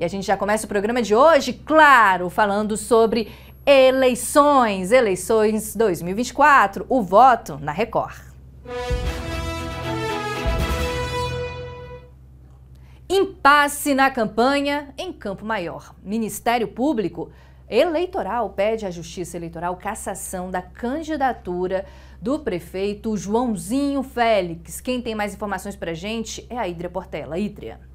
E a gente já começa o programa de hoje, claro, falando sobre eleições, eleições 2024, o voto na Record. Impasse na campanha em Campo Maior. Ministério Público Eleitoral pede à Justiça Eleitoral cassação da candidatura do prefeito Joãozinho Félix. Quem tem mais informações para gente é a Hidria Portela. Hidria.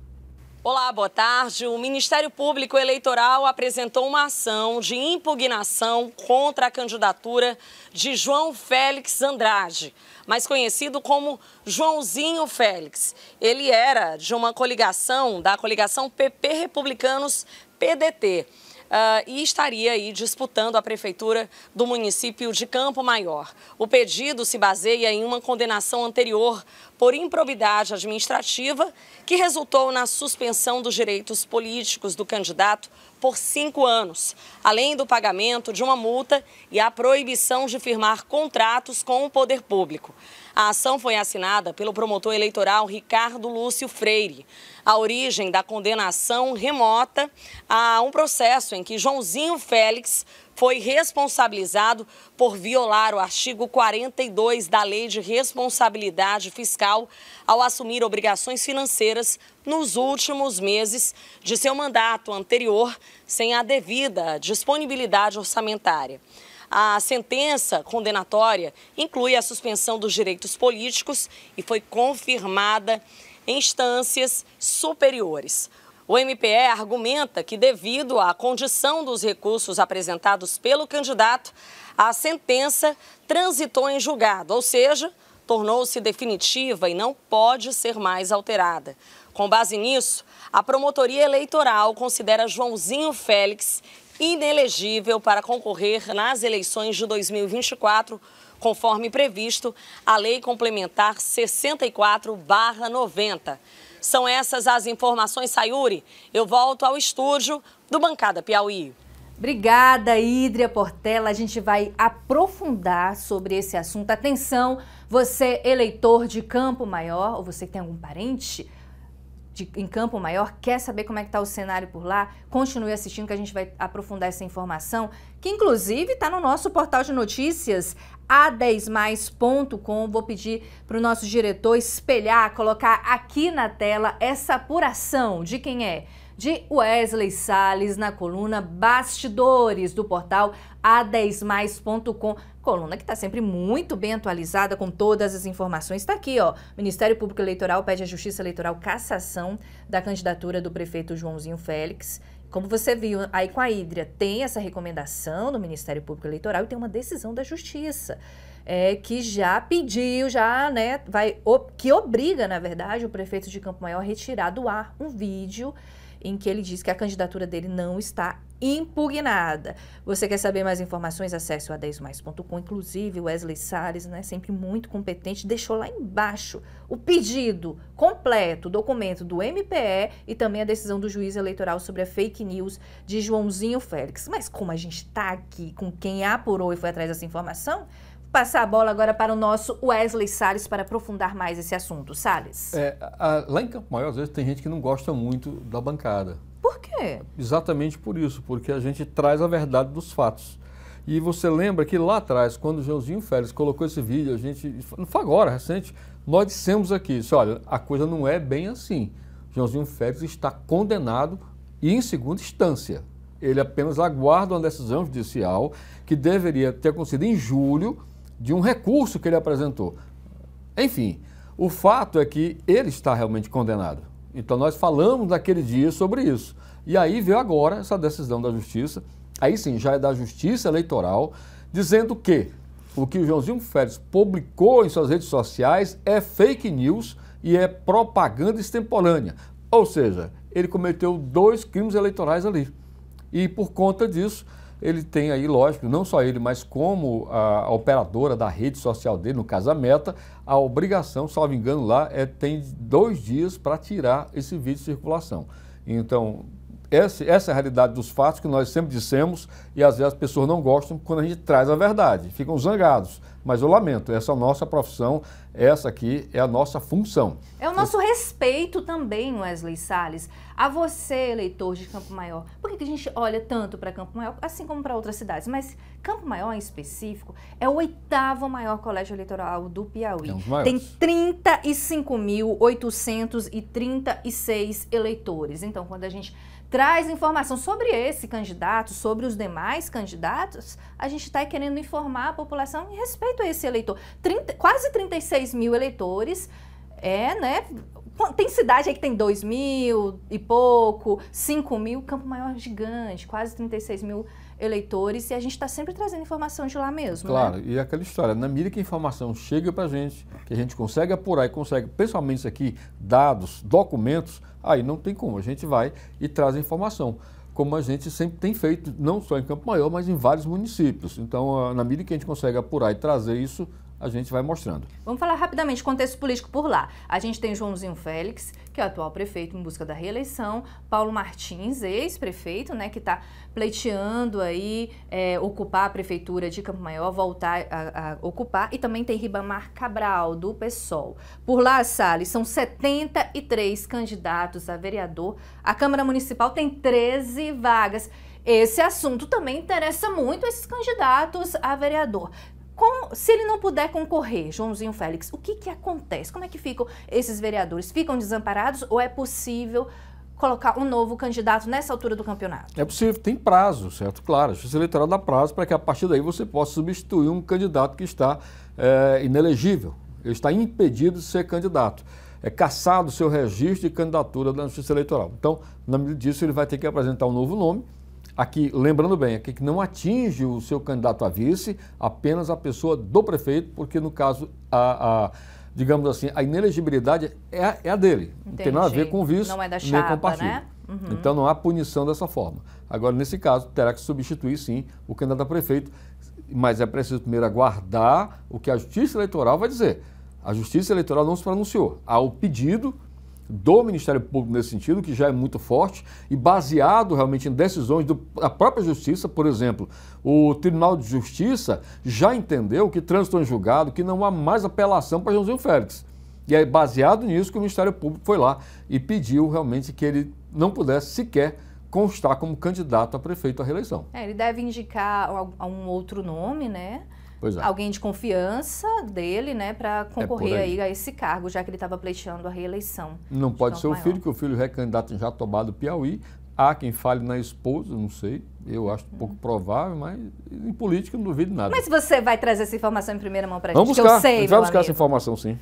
Olá, boa tarde. O Ministério Público Eleitoral apresentou uma ação de impugnação contra a candidatura de João Félix Andrade, mais conhecido como Joãozinho Félix. Ele era de uma coligação, da coligação PP Republicanos PDT. Uh, ah, e estaria aí disputando a prefeitura do município de Campo Maior. O pedido se baseia em uma condenação anterior por improbidade administrativa, que resultou na suspensão dos direitos políticos do candidato por cinco anos, além do pagamento de uma multa e a proibição de firmar contratos com o poder público. A ação foi assinada pelo promotor eleitoral Ricardo Lúcio Freire. A origem da condenação remota a um processo em que Joãozinho Félix foi responsabilizado por violar o artigo 42 da Lei de Responsabilidade Fiscal ao assumir obrigações financeiras nos últimos meses de seu mandato anterior, sem a devida disponibilidade orçamentária. A sentença condenatória inclui a suspensão dos direitos políticos e foi confirmada em instâncias superiores. O MPE argumenta que, devido à condição dos recursos apresentados pelo candidato, a sentença transitou em julgado, ou seja, tornou-se definitiva e não pode ser mais alterada. Com base nisso, a promotoria eleitoral considera Joãozinho Félix inelegível para concorrer nas eleições de 2024, conforme previsto a Lei Complementar 64-90. São essas as informações, Sayuri. Eu volto ao estúdio do Bancada Piauí. Obrigada, Idria Portela. A gente vai aprofundar sobre esse assunto. Atenção, você eleitor de Campo Maior, ou você que tem algum parente de, em Campo Maior, quer saber como é que está o cenário por lá, continue assistindo que a gente vai aprofundar essa informação, que inclusive está no nosso portal de notícias a10mais.com. Vou pedir para o nosso diretor espelhar, colocar aqui na tela essa apuração de quem é de Wesley Sales na coluna Bastidores do portal a10mais.com, coluna que está sempre muito bem atualizada com todas as informações. Está aqui, ó. Ministério Público Eleitoral pede à Justiça Eleitoral cassação da candidatura do prefeito Joãozinho Félix. Como você viu aí com a Hídria, tem essa recomendação do Ministério Público Eleitoral e tem uma decisão da Justiça. É, que já pediu, já, né, vai, que obriga, na verdade, o prefeito de Campo Maior a retirar do ar um vídeo em que ele diz que a candidatura dele não está impugnada. Você quer saber mais informações? Acesse o a10mais.com. Inclusive, Wesley Salles, né, sempre muito competente, deixou lá embaixo o pedido completo, documento do MPE e também a decisão do juiz eleitoral sobre a fake news de Joãozinho Félix. Mas como a gente está aqui com quem apurou e foi atrás dessa informação, passar a bola agora para o nosso Wesley Salles para aprofundar mais esse assunto. Salles. É, a, lá em Campo Maior, às vezes, tem gente que não gosta muito da bancada. Por quê? Exatamente por isso, porque a gente traz a verdade dos fatos. E você lembra que lá atrás, quando o Joãozinho Félix colocou esse vídeo, a gente, não foi agora, recente, nós dissemos aqui, disse, olha, a coisa não é bem assim. Joãozinho Félix está condenado e em segunda instância. Ele apenas aguarda uma decisão judicial que deveria ter acontecido em julho, de um recurso que ele apresentou. Enfim, o fato é que ele está realmente condenado. Então nós falamos naquele dia sobre isso. E aí veio agora essa decisão da justiça, aí sim, já é da justiça eleitoral, dizendo que o que o Joãozinho Félix publicou em suas redes sociais é fake news e é propaganda extemporânea. Ou seja, ele cometeu dois crimes eleitorais ali. E por conta disso, ele tem aí, lógico, não só ele, mas como a, operadora da rede social dele, no caso a Meta, a obrigação, salvo engano lá, é tem dois dias para tirar esse vídeo de circulação. Então, essa, essa é a realidade dos fatos que nós sempre dissemos e às vezes as pessoas não gostam quando a gente traz a verdade, ficam zangados. Mas eu lamento, essa é a nossa profissão, essa aqui é a nossa função. É o nosso eu... respeito também, Wesley Salles, a você, eleitor de Campo Maior. Por que, que a gente olha tanto para Campo Maior, assim como para outras cidades? Mas Campo Maior, em específico, é o oitavo maior colégio eleitoral do Piauí. É um Tem 35.836 eleitores. Então, quando a gente traz informação sobre esse candidato, sobre os demais candidatos, a gente está querendo informar a população em respeito é esse eleitor. 30, quase 36 mil eleitores. É, né? Tem cidade aí que tem 2 mil e pouco, 5 mil, Campo Maior é gigante, quase 36 mil eleitores, e a gente está sempre trazendo informação de lá mesmo. Né? Claro, né? e aquela história, na medida que a informação chega para a gente, que a gente consegue apurar e consegue, pessoalmente isso aqui, dados, documentos, aí não tem como, a gente vai e traz a informação como a gente sempre tem feito, não só em Campo Maior, mas em vários municípios. Então, na medida que a gente consegue apurar e trazer isso, a gente vai mostrando. Vamos falar rapidamente contexto político por lá. A gente tem Joãozinho Félix, que é o atual prefeito em busca da reeleição, Paulo Martins, ex-prefeito, né, que está pleiteando aí é, ocupar a prefeitura de Campo Maior, voltar a, a, ocupar, e também tem Ribamar Cabral, do PSOL. Por lá, Salles, são 73 candidatos a vereador. A Câmara Municipal tem 13 vagas. Esse assunto também interessa muito esses candidatos a vereador. Com, se ele não puder concorrer, Joãozinho Félix, o que, que acontece? Como é que ficam esses vereadores? Ficam desamparados ou é possível colocar um novo candidato nessa altura do campeonato? É possível, tem prazo, certo? Claro, a justiça eleitoral dá prazo para que a partir daí você possa substituir um candidato que está é, inelegível, ele está impedido de ser candidato. É caçado o seu registro de candidatura na justiça eleitoral. Então, na medida disso, ele vai ter que apresentar um novo nome Aqui, lembrando bem, aqui que não atinge o seu candidato a vice, apenas a pessoa do prefeito, porque no caso, a, a digamos assim, a inelegibilidade é a, é a dele. Entendi. Não tem nada a ver com o vice, não é da chapa, nem com o partido. Né? Uhum. Então não há punição dessa forma. Agora, nesse caso, terá que substituir sim o candidato a prefeito, mas é preciso primeiro aguardar o que a Justiça Eleitoral vai dizer. A Justiça Eleitoral não se pronunciou. Há o pedido do Ministério Público nesse sentido, que já é muito forte, e baseado realmente em decisões da própria Justiça, por exemplo, o Tribunal de Justiça já entendeu que trânsito em julgado, que não há mais apelação para Joãozinho Félix. E é baseado nisso que o Ministério Público foi lá e pediu realmente que ele não pudesse sequer constar como candidato a prefeito à reeleição. É, ele deve indicar um outro nome, né? é. alguém de confiança dele, né, para é concorrer é aí. aí. a esse cargo, já que ele estava pleiteando a reeleição. Não pode ser o filho, que o filho é candidato em tomado do Piauí. Há quem fale na esposa, não sei, eu acho hum. pouco provável, mas em política não duvido nada. Mas você vai trazer essa informação em primeira mão para a gente, buscar. eu sei, Vamos buscar amigo. essa informação, sim.